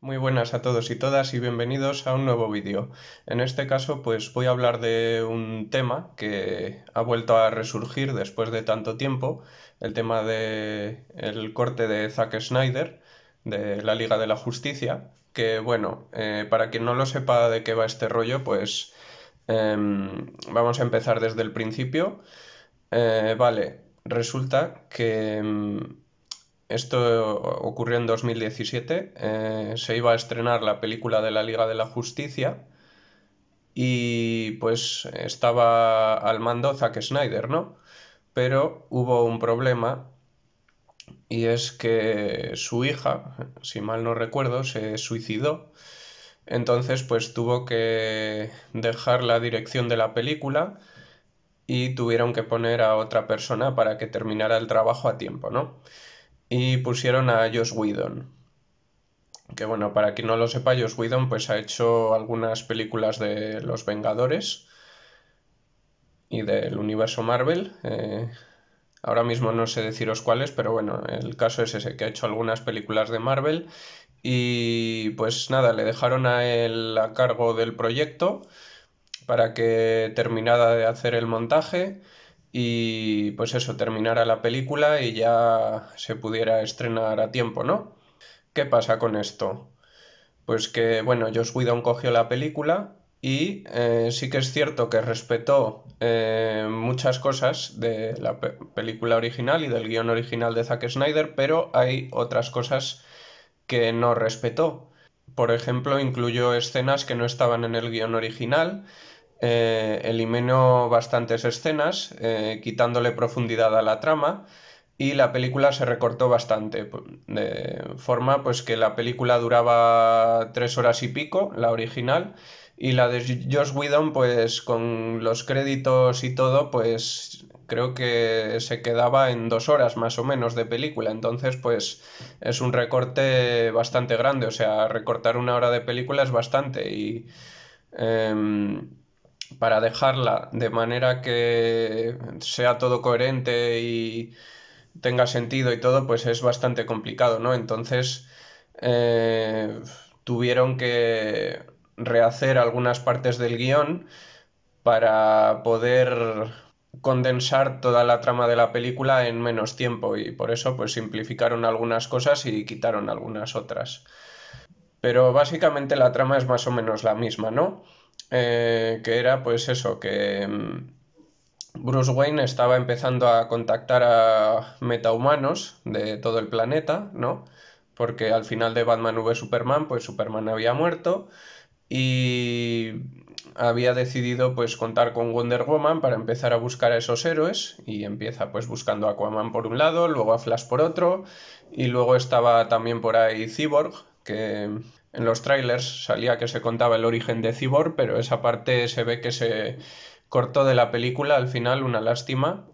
Muy buenas a todos y todas y bienvenidos a un nuevo vídeo. En este caso pues voy a hablar de un tema que ha vuelto a resurgir después de tanto tiempo, el tema del corte de Zack Snyder de la Liga de la Justicia, que bueno, eh, para quien no lo sepa de qué va este rollo pues em, vamos a empezar desde el principio. Eh, vale, resulta que em, esto ocurrió en 2017. Eh, se iba a estrenar la película de la Liga de la Justicia y pues estaba al mando Zack Snyder, ¿no? Pero hubo un problema y es que su hija, si mal no recuerdo, se suicidó. Entonces pues tuvo que dejar la dirección de la película y tuvieron que poner a otra persona para que terminara el trabajo a tiempo, ¿no? y pusieron a Josh Whedon. Que bueno, para quien no lo sepa, Josh Whedon pues ha hecho algunas películas de Los Vengadores y del universo Marvel. Eh, ahora mismo no sé deciros cuáles, pero bueno, el caso es ese, que ha hecho algunas películas de Marvel y pues nada, le dejaron a él a cargo del proyecto para que terminara de hacer el montaje y pues eso, terminara la película y ya se pudiera estrenar a tiempo, ¿no? ¿Qué pasa con esto? Pues que, bueno, Josh Whedon cogió la película y eh, sí que es cierto que respetó eh, muchas cosas de la película original y del guión original de Zack Snyder, pero hay otras cosas que no respetó. Por ejemplo, incluyó escenas que no estaban en el guión original, eh, eliminó bastantes escenas, eh, quitándole profundidad a la trama, y la película se recortó bastante, de forma pues que la película duraba tres horas y pico, la original, y la de Josh Whedon, pues con los créditos y todo, pues creo que se quedaba en dos horas más o menos de película. Entonces, pues es un recorte bastante grande. O sea, recortar una hora de película es bastante. Y em, para dejarla de manera que sea todo coherente y tenga sentido y todo, pues es bastante complicado, ¿no? Entonces eh, tuvieron que rehacer algunas partes del guión para poder condensar toda la trama de la película en menos tiempo y por eso pues simplificaron algunas cosas y quitaron algunas otras. Pero básicamente la trama es más o menos la misma, ¿no? Eh, que era pues eso, que mm, Bruce Wayne estaba empezando a contactar a metahumanos de todo el planeta, ¿no? Porque al final de Batman v Superman, pues Superman había muerto y había decidido pues contar con Wonder Woman para empezar a buscar a esos héroes y empieza pues buscando a Aquaman por un lado, luego a Flash por otro y luego estaba también por ahí Cyborg que en los trailers salía que se contaba el origen de Cyborg, pero esa parte se ve que se cortó de la película al final, una lástima.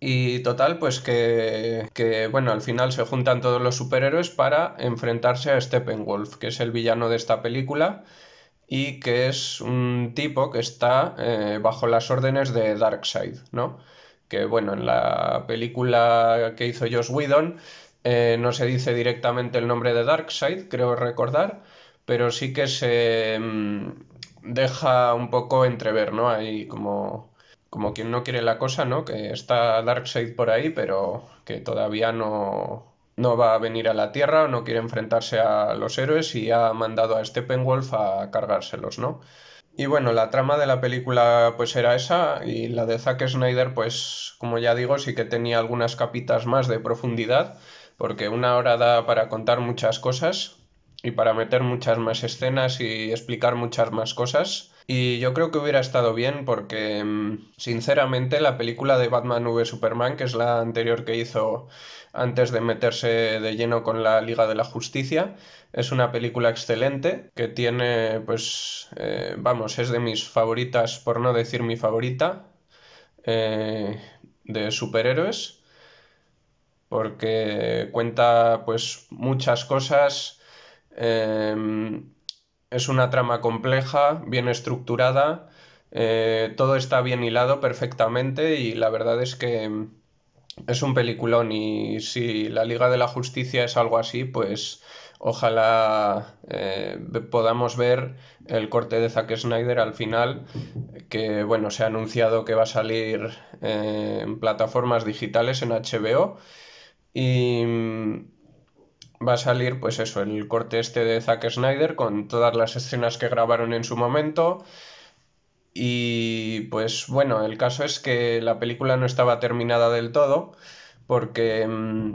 Y total, pues que, que, bueno, al final se juntan todos los superhéroes para enfrentarse a Steppenwolf, que es el villano de esta película y que es un tipo que está eh, bajo las órdenes de Darkseid, ¿no? Que bueno, en la película que hizo Josh Whedon eh, no se dice directamente el nombre de Darkseid, creo recordar, pero sí que se mm, deja un poco entrever, ¿no? Hay como, como quien no quiere la cosa, ¿no? Que está Darkseid por ahí, pero que todavía no, no va a venir a la Tierra, no quiere enfrentarse a los héroes y ha mandado a Steppenwolf a cargárselos, ¿no? Y bueno, la trama de la película pues era esa y la de Zack Snyder pues como ya digo sí que tenía algunas capitas más de profundidad porque una hora da para contar muchas cosas y para meter muchas más escenas y explicar muchas más cosas. Y yo creo que hubiera estado bien porque, mm, sinceramente, la película de Batman v Superman, que es la anterior que hizo antes de meterse de lleno con la Liga de la Justicia, es una película excelente que tiene, pues, eh, vamos, es de mis favoritas, por no decir mi favorita, eh, de superhéroes, porque cuenta, pues, muchas cosas Em, es una trama compleja, bien estructurada, eh, todo está bien hilado perfectamente y la verdad es que em, es un peliculón y si la Liga de la Justicia es algo así, pues ojalá eh, podamos ver el corte de Zack Snyder al final, que bueno, se ha anunciado que va a salir eh, en plataformas digitales en HBO y em, va a salir, pues eso, el corte este de Zack Snyder con todas las escenas que grabaron en su momento. Y pues bueno, el caso es que la película no estaba terminada del todo porque mm,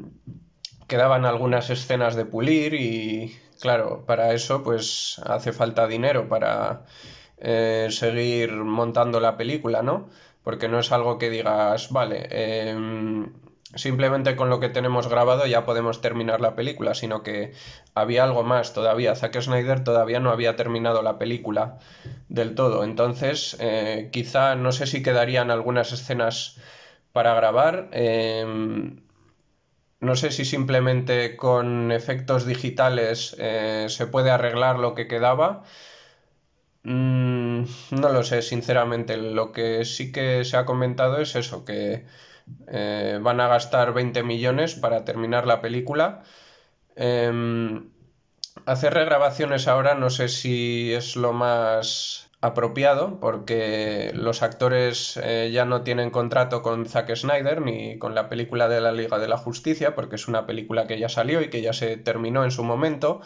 quedaban algunas escenas de pulir y claro, para eso pues hace falta dinero para eh, seguir montando la película, ¿no? Porque no es algo que digas, vale, em, simplemente con lo que tenemos grabado ya podemos terminar la película, sino que había algo más todavía. Zack Snyder todavía no había terminado la película del todo. Entonces, eh, quizá no sé si quedarían algunas escenas para grabar. Em, no sé si simplemente con efectos digitales eh, se puede arreglar lo que quedaba. Mm, no lo sé, sinceramente. Lo que sí que se ha comentado es eso, que eh, van a gastar 20 millones para terminar la película. Em, hacer regrabaciones ahora no sé si es lo más apropiado porque los actores eh, ya no tienen contrato con Zack Snyder ni con la película de la Liga de la Justicia porque es una película que ya salió y que ya se terminó en su momento.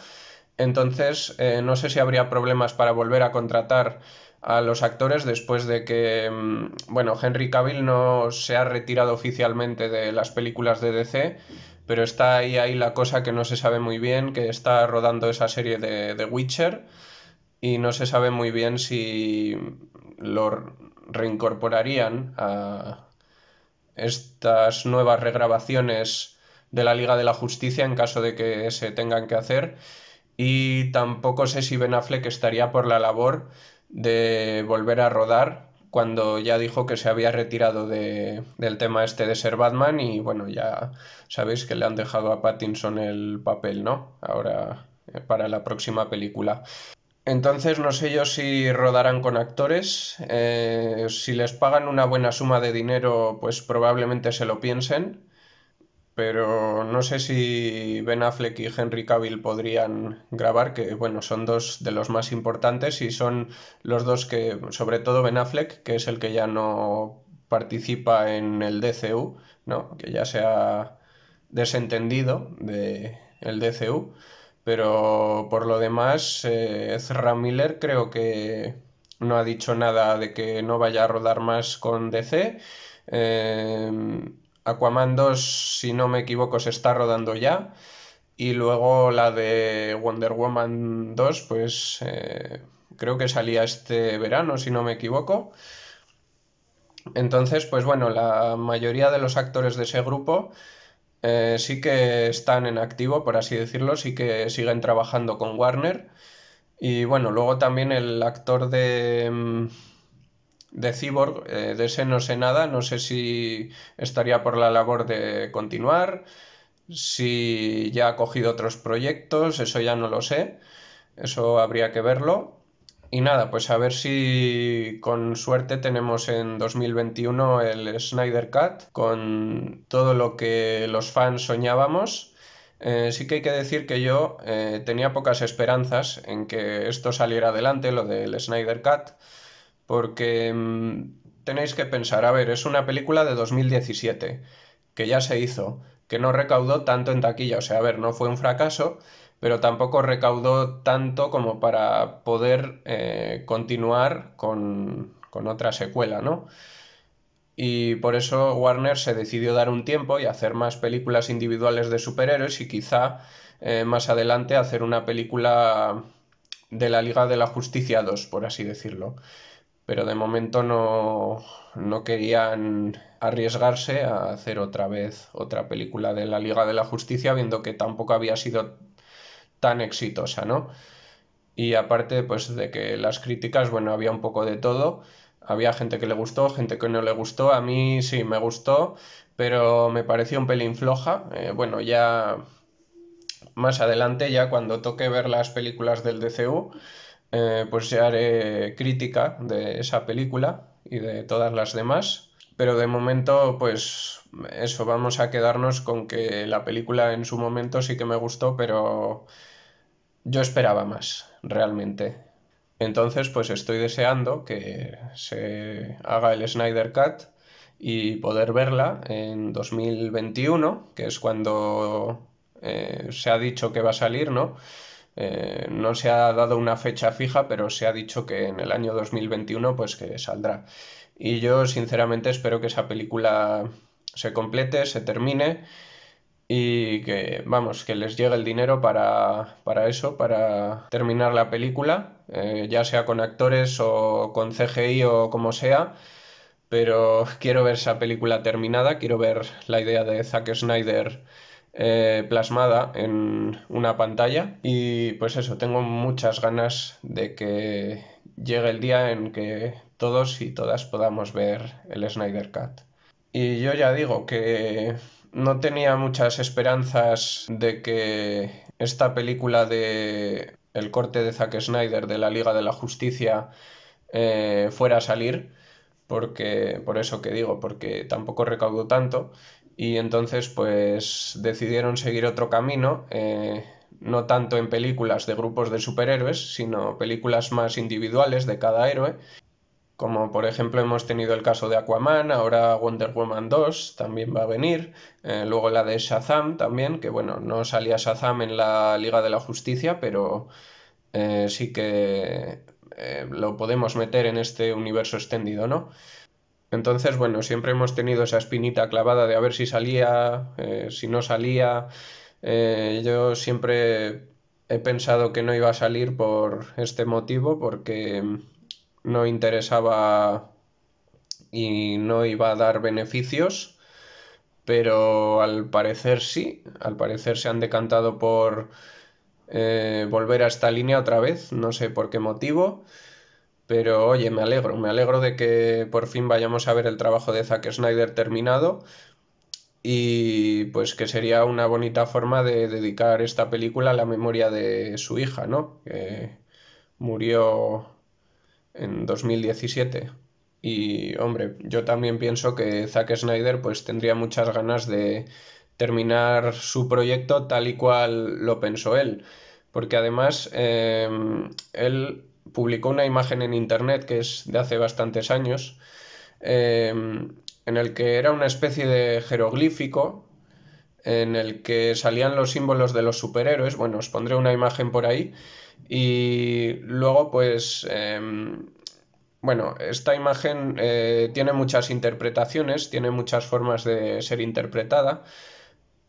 Entonces, eh, no sé si habría problemas para volver a contratar a los actores después de que, mm, bueno, Henry Cavill no se ha retirado oficialmente de las películas de DC, pero está ahí, ahí la cosa que no se sabe muy bien, que está rodando esa serie de, The Witcher y no se sabe muy bien si lo reincorporarían a estas nuevas regrabaciones de la Liga de la Justicia en caso de que se tengan que hacer y tampoco sé si Ben Affleck estaría por la labor de volver a rodar cuando ya dijo que se había retirado de, del tema este de ser Batman y bueno, ya sabéis que le han dejado a Pattinson el papel, ¿no? Ahora eh, para la próxima película. Entonces no sé yo si rodarán con actores, eh, si les pagan una buena suma de dinero pues probablemente se lo piensen pero no sé si Ben Affleck y Henry Cavill podrían grabar, que bueno, son dos de los más importantes y son los dos que, sobre todo Ben Affleck, que es el que ya no participa en el DCU, ¿no? que ya se ha desentendido del el DCU, pero por lo demás, eh, Ezra Miller creo que no ha dicho nada de que no vaya a rodar más con DC. Eh, Aquaman 2, si no me equivoco, se está rodando ya. Y luego la de Wonder Woman 2, pues eh, creo que salía este verano, si no me equivoco. Entonces, pues bueno, la mayoría de los actores de ese grupo eh, sí que están en activo, por así decirlo, sí que siguen trabajando con Warner. Y bueno, luego también el actor de... Mm, de Cyborg, eh, de ese no sé nada, no sé si estaría por la labor de continuar, si ya ha cogido otros proyectos, eso ya no lo sé, eso habría que verlo. Y nada, pues a ver si con suerte tenemos en 2021 el Snyder Cut con todo lo que los fans soñábamos. Eh, sí que hay que decir que yo eh, tenía pocas esperanzas en que esto saliera adelante, lo del Snyder Cut porque mm, tenéis que pensar, a ver, es una película de 2017, que ya se hizo, que no recaudó tanto en taquilla, o sea, a ver, no fue un fracaso, pero tampoco recaudó tanto como para poder eh, continuar con, otra secuela, ¿no? Y por eso Warner se decidió dar un tiempo y hacer más películas individuales de superhéroes y quizá eh, más adelante hacer una película de la Liga de la Justicia 2, por así decirlo pero de momento no, no, querían arriesgarse a hacer otra vez otra película de la Liga de la Justicia, viendo que tampoco había sido tan exitosa, ¿no? Y aparte, pues de que las críticas, bueno, había un poco de todo. Había gente que le gustó, gente que no le gustó. A mí sí me gustó, pero me pareció un pelín floja. Eh, bueno, ya más adelante, ya cuando toque ver las películas del DCU, eh, pues ya haré crítica de esa película y de todas las demás. Pero de momento, pues eso, vamos a quedarnos con que la película en su momento sí que me gustó, pero yo esperaba más, realmente. Entonces, pues estoy deseando que se haga el Snyder Cut y poder verla en 2021, que es cuando eh, se ha dicho que va a salir, ¿no? Eh, no se ha dado una fecha fija, pero se ha dicho que en el año 2021 pues que saldrá. Y yo sinceramente espero que esa película se complete, se termine y que, vamos, que les llegue el dinero para, eso, para terminar la película, eh, ya sea con actores o con CGI o como sea. Pero quiero ver esa película terminada, quiero ver la idea de Zack Snyder eh, plasmada en una pantalla y pues eso, tengo muchas ganas de que llegue el día en que todos y todas podamos ver el Snyder Cut. Y yo ya digo que no tenía muchas esperanzas de que esta película de el corte de Zack Snyder de la Liga de la Justicia eh, fuera a salir, porque por eso que digo, porque tampoco recaudó tanto y entonces pues decidieron seguir otro camino, eh, no tanto en películas de grupos de superhéroes, sino películas más individuales de cada héroe, como por ejemplo hemos tenido el caso de Aquaman, ahora Wonder Woman 2 también va a venir, eh, luego la de Shazam también, que bueno, no salía Shazam en la Liga de la Justicia, pero eh, sí que lo podemos meter en este universo extendido, ¿no? Entonces, bueno, siempre hemos tenido esa espinita clavada de a ver si salía, eh, si no salía. Eh, yo siempre he pensado que no iba a salir por este motivo, porque no interesaba y no iba a dar beneficios, pero al parecer sí, al parecer se han decantado por eh, volver a esta línea otra vez, no sé por qué motivo. Pero oye, me alegro, me alegro de que por fin vayamos a ver el trabajo de Zack Snyder terminado y pues que sería una bonita forma de dedicar esta película a la memoria de su hija, ¿no? Que murió en 2017. Y hombre, yo también pienso que Zack Snyder pues tendría muchas ganas de terminar su proyecto tal y cual lo pensó él. Porque además em, él publicó una imagen en internet que es de hace bastantes años, em, en el que era una especie de jeroglífico en el que salían los símbolos de los superhéroes. Bueno, os pondré una imagen por ahí. Y luego, pues, em, bueno, esta imagen eh, tiene muchas interpretaciones, tiene muchas formas de ser interpretada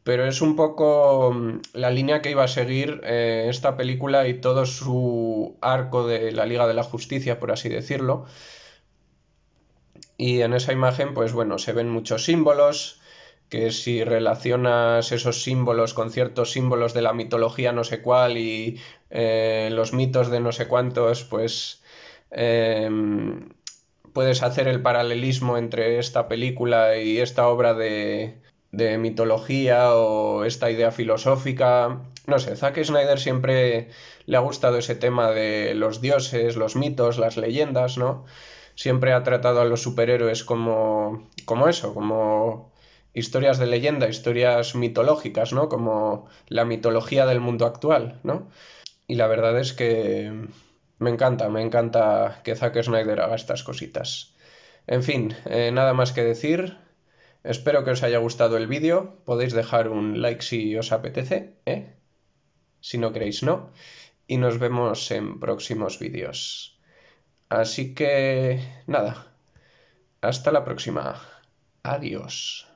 pero es un poco mm, la línea que iba a seguir eh, esta película y todo su arco de la Liga de la Justicia, por así decirlo. Y en esa imagen, pues bueno, se ven muchos símbolos, que si relacionas esos símbolos con ciertos símbolos de la mitología no sé cuál y eh, los mitos de no sé cuántos, pues... Em, puedes hacer el paralelismo entre esta película y esta obra de, de mitología o esta idea filosófica. No sé, Zack Snyder siempre le ha gustado ese tema de los dioses, los mitos, las leyendas, ¿no? Siempre ha tratado a los superhéroes como, como eso, como historias de leyenda, historias mitológicas, ¿no? Como la mitología del mundo actual, ¿no? Y la verdad es que me encanta, me encanta que Zack Snyder haga estas cositas. En fin, eh, nada más que decir, Espero que os haya gustado el vídeo. Podéis dejar un like si os apetece, ¿eh? si no queréis no. Y nos vemos en próximos vídeos. Así que nada, hasta la próxima. Adiós.